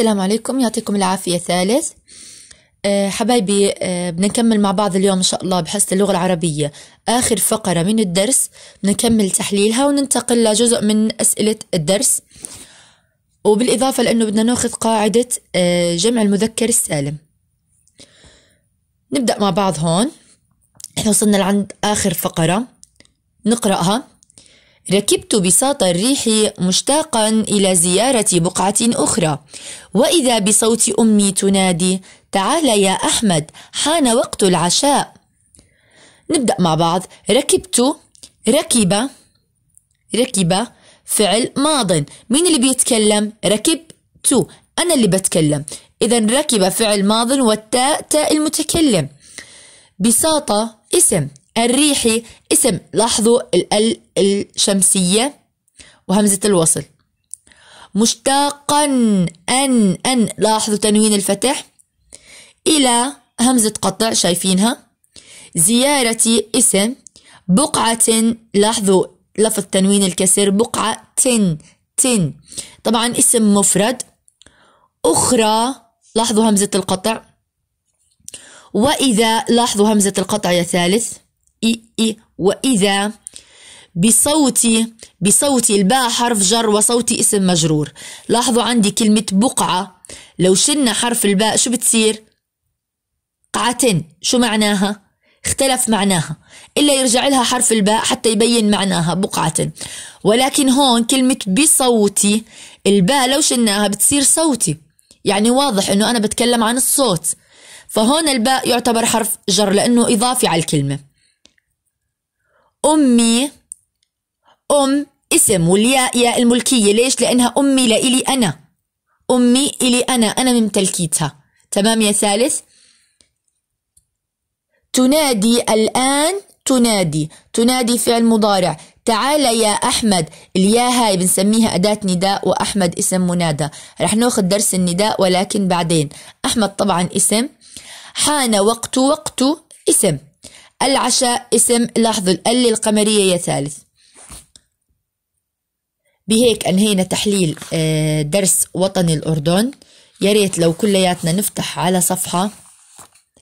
السلام عليكم يعطيكم العافية ثالث آه، حبايبي آه، بنكمل مع بعض اليوم إن شاء الله بحصة اللغة العربية آخر فقرة من الدرس بنكمل تحليلها وننتقل لجزء من أسئلة الدرس وبالإضافة لأنه بدنا ناخذ قاعدة آه، جمع المذكر السالم نبدأ مع بعض هون احنا وصلنا لعند آخر فقرة نقرأها ركبت بساط الريح مشتاقا الى زياره بقعه اخرى واذا بصوت امي تنادي تعال يا احمد حان وقت العشاء نبدا مع بعض ركبت ركب ركب فعل ماض مين اللي بيتكلم ركبت انا اللي بتكلم اذا ركب فعل ماض والتاء تاء المتكلم بساطه اسم الريحي اسم لاحظوا ال الشمسية وهمزة الوصل مشتاقا أن أن لاحظوا تنوين الفتح إلى همزة قطع شايفينها زيارتي اسم بقعة لاحظوا لفظ تنوين الكسر بقعة تن تن طبعا اسم مفرد أخرى لاحظوا همزة القطع وإذا لاحظوا همزة القطع يا ثالث إي إي وإذا بصوت بصوت الباء حرف جر وصوت اسم مجرور لاحظوا عندي كلمة بقعة لو شلنا حرف الباء شو بتصير قعة شو معناها اختلف معناها إلا يرجع لها حرف الباء حتى يبين معناها بقعة ولكن هون كلمة بصوتي الباء لو شلناها بتصير صوتي يعني واضح أنه أنا بتكلم عن الصوت فهون الباء يعتبر حرف جر لأنه إضافي على الكلمة أمي أم اسم والياء ياء الملكية ليش؟ لأنها أمي لإلي أنا أمي إلي أنا أنا ممتلكيتها تمام يا ثالث تنادي الآن تنادي تنادي فعل مضارع تعال يا أحمد الياء هاي بنسميها أداة نداء وأحمد اسم منادى رح ناخذ درس النداء ولكن بعدين أحمد طبعا اسم حان وقت وقت اسم العشاء اسم لاحظوا الأل القمرية يا ثالث بهيك أنهينا تحليل آه، درس وطني الأردن يا ريت لو كلياتنا نفتح على صفحة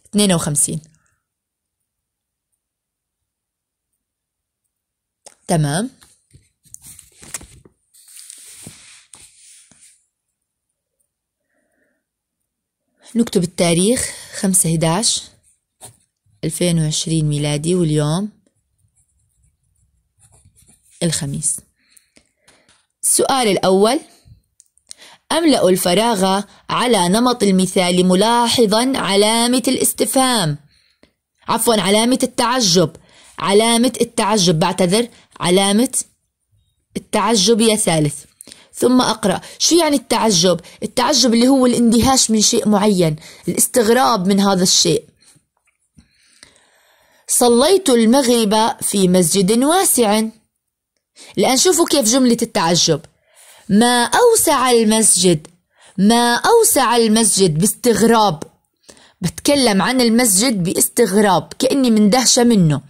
52 تمام نكتب التاريخ 5 11 2020 ميلادي واليوم الخميس السؤال الأول أملأ الفراغ على نمط المثال ملاحظا علامة الاستفهام عفوا علامة التعجب علامة التعجب بعتذر علامة التعجب يا ثالث ثم أقرأ شو يعني التعجب؟ التعجب اللي هو الاندهاش من شيء معين الاستغراب من هذا الشيء صليت المغرب في مسجد واسع الآن شوفوا كيف جملة التعجب ما أوسع المسجد ما أوسع المسجد باستغراب بتكلم عن المسجد باستغراب كأني مندهشة منه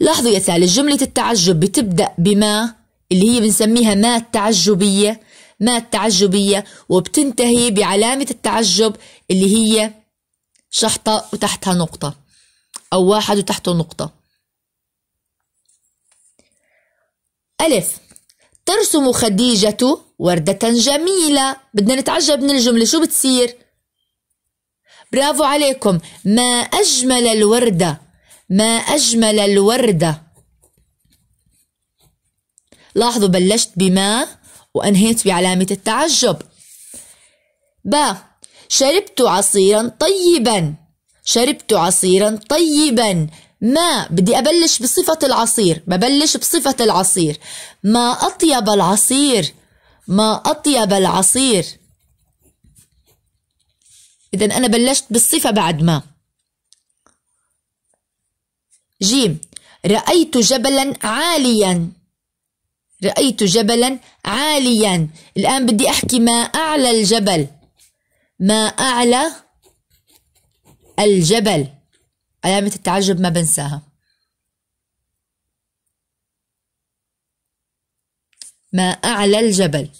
لاحظوا يا ثالث جملة التعجب بتبدأ بما اللي هي بنسميها ما التعجبية ما التعجبية وبتنتهي بعلامة التعجب اللي هي شحطة وتحتها نقطة أو واحد وتحته نقطة ألف ترسم خديجة وردة جميلة بدنا نتعجب من الجملة شو بتصير برافو عليكم ما أجمل الوردة ما أجمل الوردة لاحظوا بلشت بما وأنهيت بعلامة التعجب با شربت عصيرا طيبا شربت عصيرا طيبا ما بدي أبلش بصفة العصير ببلش بصفة العصير ما أطيب العصير ما أطيب العصير إذا أنا بلشت بالصفة بعد ما جيم رأيت جبلا عاليا رأيت جبلا عاليا الآن بدي أحكي ما أعلى الجبل ما أعلى الجبل علامة التعجب ما بنساها ما أعلى الجبل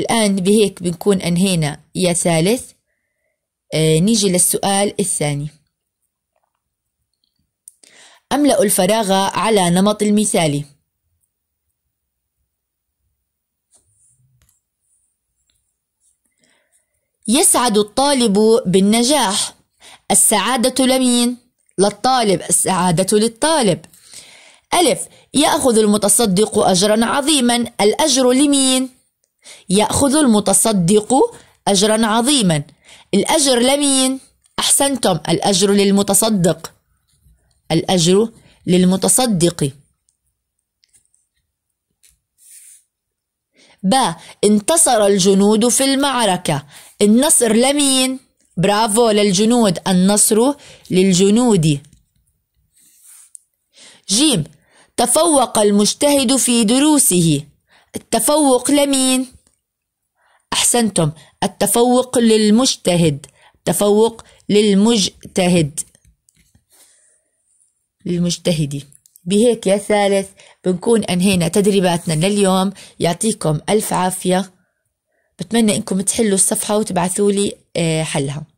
الآن بهيك بنكون أنهينا يا ثالث آه نيجي للسؤال الثاني أملأ الفراغ على نمط المثالي يسعد الطالب بالنجاح السعادة لمين؟ للطالب السعادة للطالب ألف يأخذ المتصدق أجرا عظيما الأجر لمين؟ يأخذ المتصدق أجرا عظيما الأجر لمين؟ أحسنتم الأجر للمتصدق الأجر للمتصدق ب انتصر الجنود في المعركة النصر لمين؟ برافو للجنود النصر للجنود جيم تفوق المجتهد في دروسه التفوق لمين؟ أحسنتم التفوق للمجتهد تفوق للمجتهد للمجتهد بهيك يا ثالث بنكون أنهينا تدريباتنا لليوم يعطيكم ألف عافية بتمنى إنكم تحلوا الصفحة وتبعثوا لي آه، حلها